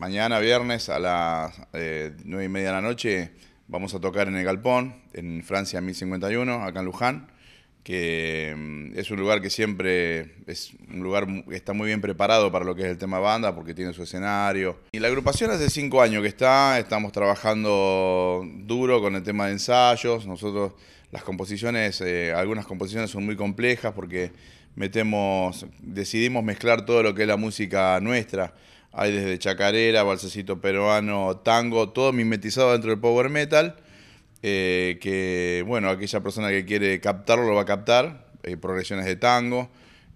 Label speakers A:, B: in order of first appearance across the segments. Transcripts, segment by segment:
A: Mañana, viernes, a las eh, nueve y media de la noche, vamos a tocar en el Galpón, en Francia 1051, acá en Luján, que mm, es un lugar que siempre es un lugar que está muy bien preparado para lo que es el tema banda, porque tiene su escenario. Y la agrupación hace cinco años que está, estamos trabajando duro con el tema de ensayos, nosotros las composiciones, eh, algunas composiciones son muy complejas porque metemos, decidimos mezclar todo lo que es la música nuestra hay desde chacarera, balsecito peruano, tango, todo mimetizado dentro del power metal. Eh, que, bueno, aquella persona que quiere captarlo lo va a captar. Eh, progresiones de tango.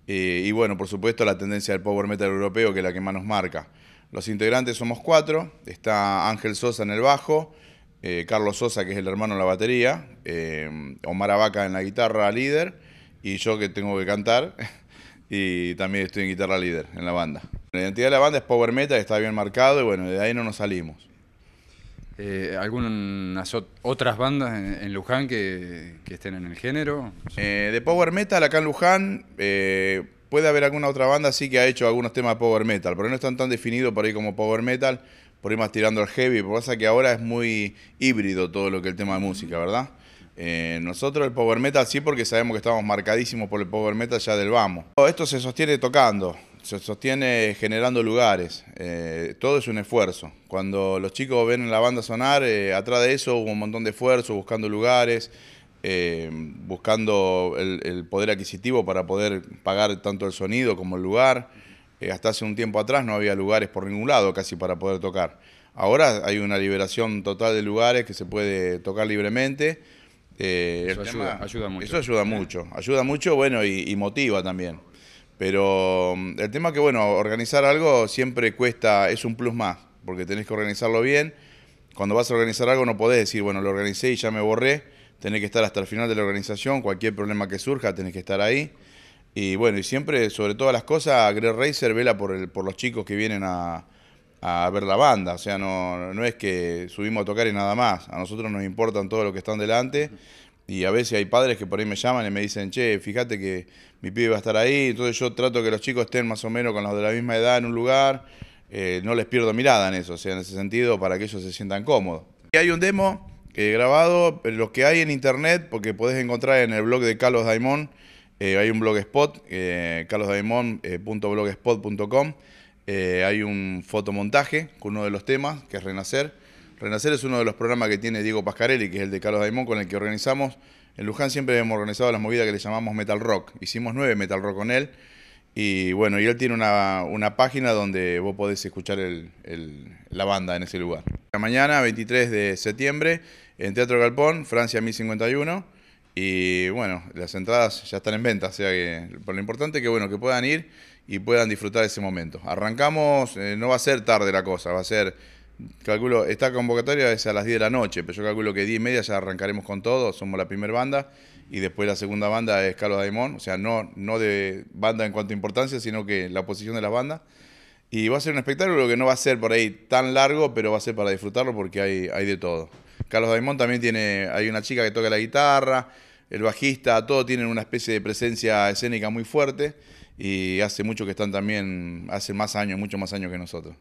A: Eh, y bueno, por supuesto, la tendencia del power metal europeo, que es la que más nos marca. Los integrantes somos cuatro. Está Ángel Sosa en el bajo. Carlos Sosa, que es el hermano en la batería, Omar Abaca en la guitarra líder, y yo que tengo que cantar, y también estoy en guitarra líder en la banda. La identidad de la banda es power metal, está bien marcado y bueno, de ahí no nos salimos. Eh, ¿Algunas otras bandas en, Luján que, estén en el género? Eh, de power metal acá en Luján eh, puede haber alguna otra banda sí que ha hecho algunos temas de power metal, pero no están tan definidos por ahí como power metal, por ahí más tirando al heavy, por pasa que ahora es muy híbrido todo lo que el tema de música, ¿verdad? nosotros el power metal sí porque sabemos que estamos marcadísimos por el power metal ya del vamos. Esto se sostiene tocando se sostiene generando lugares. Eh, todo es un esfuerzo. Cuando los chicos ven la banda sonar, eh, atrás de eso hubo un montón de esfuerzo, buscando lugares, eh, buscando el, poder adquisitivo para poder pagar tanto el sonido como el lugar. hasta hace un tiempo atrás no había lugares por ningún lado casi para poder tocar. Ahora hay una liberación total de lugares que se puede tocar libremente. eso ayuda, mucho. Eso ayuda mucho. Ayuda mucho, bueno, y motiva también. Pero mm, el tema que, bueno, organizar algo siempre cuesta, es un plus más, porque tenés que organizarlo bien. Cuando vas a organizar algo no podés decir, bueno, lo organicé y ya me borré. Tenés que estar hasta el final de la organización, cualquier problema que surja, tenés que estar ahí. Y bueno, y siempre, sobre todas las cosas, Grey Racer vela por, el, por los chicos que vienen a, a ver la banda. O sea, no, no es que subimos a tocar y nada más. A nosotros nos importan todo lo que están delante. Y a veces hay padres que por ahí me llaman y me dicen, che, fíjate que mi pibe va a estar ahí. Entonces yo trato que los chicos estén más o menos con los de la misma edad en un lugar. Eh, no les pierdo mirada en eso, o sea, en ese sentido, para que ellos se sientan cómodos. Y hay un demo eh, grabado, los que hay en internet, porque podés encontrar en el blog de Carlos Daimon, eh, hay un blogspot, carlosdaimón.blogspot.com, hay un fotomontaje con uno de los temas, que es Renacer Renacer es uno de los programas que tiene Diego Pascarelli, que es el de Carlos Daimón, con el que organizamos. En Luján siempre hemos organizado las movidas que le llamamos Metal Rock. Hicimos nueve Metal Rock con él. Y bueno, y él tiene una, página donde vos podés escuchar la banda en ese lugar. La mañana, 23 de septiembre, en Teatro Galpón, Francia 1051. Y bueno, las entradas ya están en venta, o sea que por lo importante que bueno, que puedan ir y puedan disfrutar ese momento. Arrancamos, eh, no va a ser tarde la cosa, va a ser calculo, esta convocatoria es a las 10 de la noche, pero yo calculo que 10 y media ya arrancaremos con todo, somos la primera banda, y después la segunda banda es Carlos Daimón, o sea, no, no de banda en cuanto a importancia, sino que la posición de las bandas. Y va a ser un espectáculo que no va a ser por ahí tan largo, pero va a ser para disfrutarlo porque hay, hay de todo. Carlos Daimón también tiene, hay una chica que toca la guitarra, el bajista, todo tienen una especie de presencia escénica muy fuerte y hace mucho que están también, hace más años, mucho más años que nosotros.